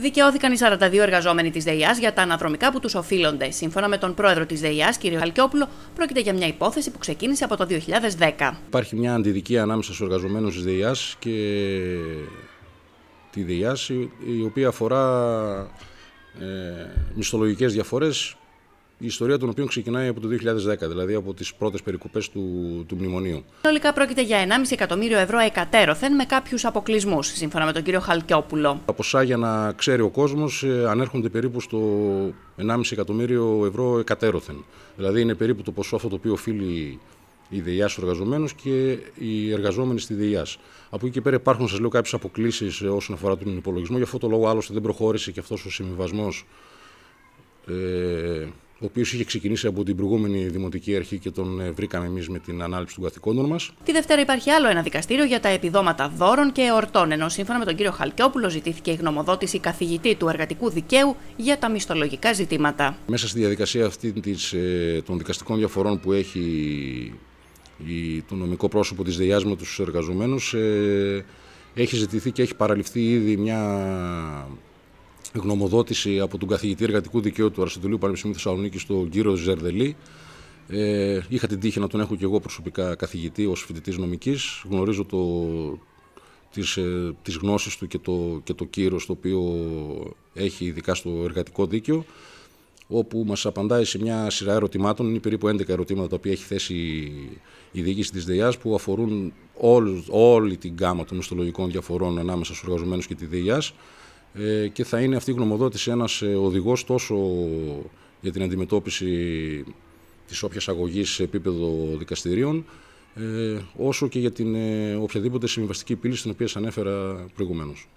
Δικαιώθηκαν οι 42 εργαζόμενοι της ΔΕΙΑ για τα αναδρομικά που τους οφείλονται. Σύμφωνα με τον πρόεδρο της ΔΕΙΑ, κ. Χαλκιόπουλο, πρόκειται για μια υπόθεση που ξεκίνησε από το 2010. Υπάρχει μια αντιδικία ανάμεσα στους εργαζομένους της ΔΕΙΑ και τη ΔΕΙΑ, η οποία αφορά ε, μισθολογικές διαφορές η ιστορία των οποίων ξεκινάει από το 2010, δηλαδή από τις πρώτες περικοπές του, του μνημονίου. Συνολικά πρόκειται για 1,5 εκατομμύριο ευρώ εκατέρωθεν με κάποιους αποκλεισμούς, σύμφωνα με τον κύριο Χαλκιόπουλο. Τα ποσά, για να ξέρει ο κόσμος, ε, ανέρχονται περίπου στο 1,5 εκατομμύριο ευρώ εκατέρωθεν. Δηλαδή είναι περίπου το ποσό αυτό το οποίο οφείλει η ΔΕΙΑ στους εργαζομένους και οι εργαζόμενοι στη ΔΕΙΑ. Από εκεί και πέρα υπάρχουν, σας λέω, κάποιες αποκλήσεις ε, όσον αφορά τον υπολογισμό. Γι' αυτό το λόγο άλλωστε δεν προχώρησε και αυτός ο συμβιβασμός. Ε, ο οποίος είχε ξεκινήσει από την προηγούμενη Δημοτική Αρχή και τον ε, βρήκαμε εμείς με την ανάληψη των καθηκόντων μας. Τη Δευτέρα υπάρχει άλλο ένα δικαστήριο για τα επιδόματα δώρων και εορτών, ενώ σύμφωνα με τον κύριο Χαλκιόπουλο ζητήθηκε η γνωμοδότηση καθηγητή του εργατικού δικαίου για τα μισθολογικά ζητήματα. Μέσα στη διαδικασία αυτή της, ε, των δικαστικών διαφορών που έχει η, το νομικό πρόσωπο της ΔΕΙΑΣ με εργαζόμενου, ε, έχει ζητηθεί και έχει παραλυφθεί ήδη μια γνωμοδότηση από τον καθηγητή εργατικού δικαίου του Αριστοτελείου Πανεπιστημίου Θεσσαλονίκη, τον κύριο Ζερδελή. Ε, είχα την τύχη να τον έχω και εγώ προσωπικά καθηγητή ως φοιτητής νομικής. Γνωρίζω το, ε, τις, γνώσεις του και το, και το κύρος το οποίο έχει ειδικά στο εργατικό δίκαιο όπου μας απαντάει σε μια σειρά ερωτημάτων, είναι περίπου 11 ερωτήματα τα οποία έχει θέσει η διοίκηση της ΔΕΙΑΣ που αφορούν όλη, όλη την γάμα των μισθολογικών διαφορών ανάμεσα στους εργαζομένους και τη ΔΕΙΑΣ ε, και θα είναι αυτή η γνωμοδότηση ένας ε, οδηγός τόσο για την αντιμετώπιση της όποιας αγωγής σε επίπεδο δικαστηρίων ε, όσο και για την ε, οποιαδήποτε συμβιβαστική πύλη στην οποία σας ανέφερα προηγουμένως.